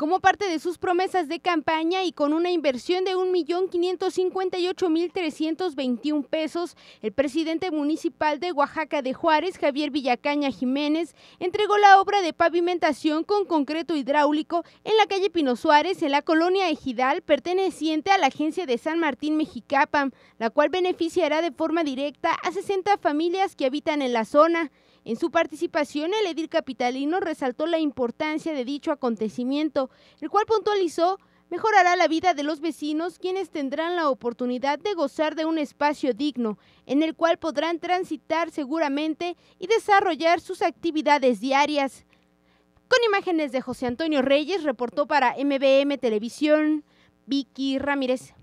como parte de sus promesas de campaña y con una inversión de 1.558.321 pesos, el presidente municipal de Oaxaca de Juárez, Javier Villacaña Jiménez, entregó la obra de pavimentación con concreto hidráulico en la calle Pino Suárez, en la colonia Ejidal, perteneciente a la agencia de San Martín Mexicapa, la cual beneficiará de forma directa a 60 familias que habitan en la zona. En su participación, el edil capitalino resaltó la importancia de dicho acontecimiento, el cual puntualizó mejorará la vida de los vecinos quienes tendrán la oportunidad de gozar de un espacio digno, en el cual podrán transitar seguramente y desarrollar sus actividades diarias. Con imágenes de José Antonio Reyes, reportó para MBM Televisión, Vicky Ramírez.